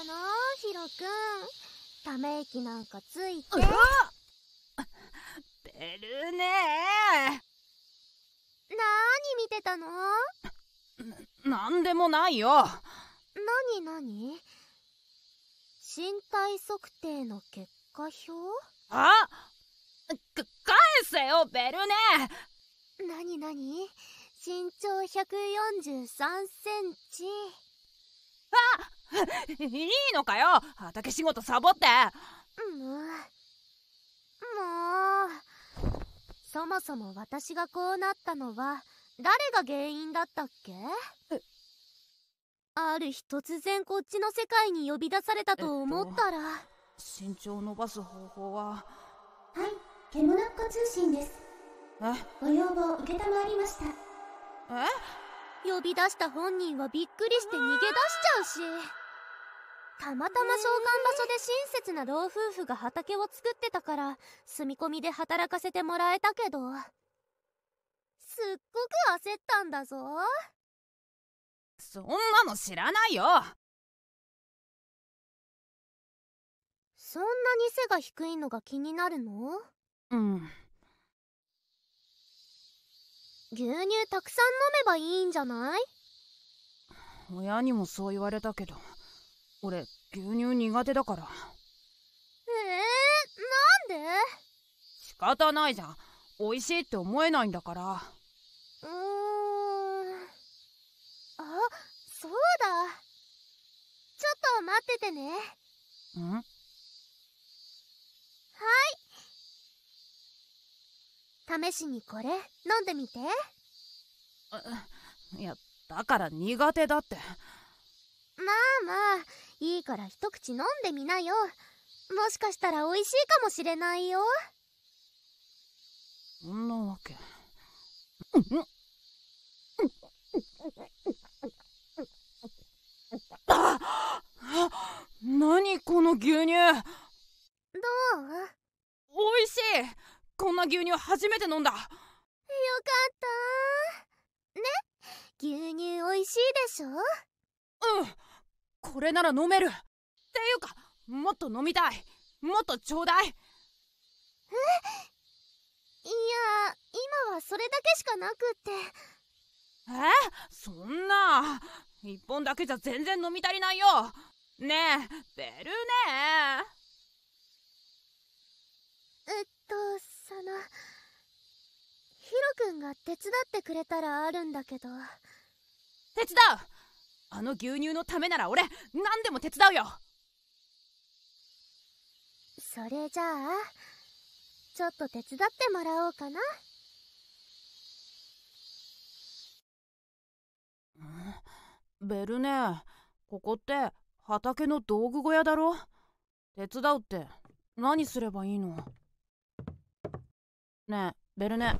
っのヒロくんため息なんかついてベルネーな見てたのなんでもないよなになに身体測定の結果表あ返せよベルネなになに身長143センチいいのかよ畑仕事サボってもうもうそもそも私がこうなったのは誰が原因だったっけある日突然こっちの世界に呼び出されたと思ったら、えっと、身長を伸ばす方法ははい獣っナ通信ですえご要望承りましたえ呼び出した本人はびっくりして逃げ出しちゃうしたまたま召喚場所で親切な老夫婦が畑を作ってたから住み込みで働かせてもらえたけどすっごく焦ったんだぞそんなの知らないよそんなに背が低いのが気になるのうん牛乳たくさん飲めばいいんじゃない親にもそう言われたけど俺牛乳苦手だからえー、なんで仕方ないじゃん美味しいって思えないんだからうーんあそうだちょっと待っててねんはい試しにこれ飲んでみていやだから苦手だってまあまあいいから一口飲んでみなよもしかしたら美味しいかもしれないよそんなわけあ何この牛乳どう美味しいこんな牛乳初めて飲んだよかったね牛乳美味しいでしょうんこれなら飲めるっていうかもっと飲みたいもっとちょうだいえいや今はそれだけしかなくってえそんな1本だけじゃ全然飲み足りないよねえベルねえっとそのヒロ君が手伝ってくれたらあるんだけど手伝うあの牛乳のためなら俺何でも手伝うよそれじゃあちょっと手伝ってもらおうかなベルネここって畑の道具小屋だろ手伝うって何すればいいのねえベルネ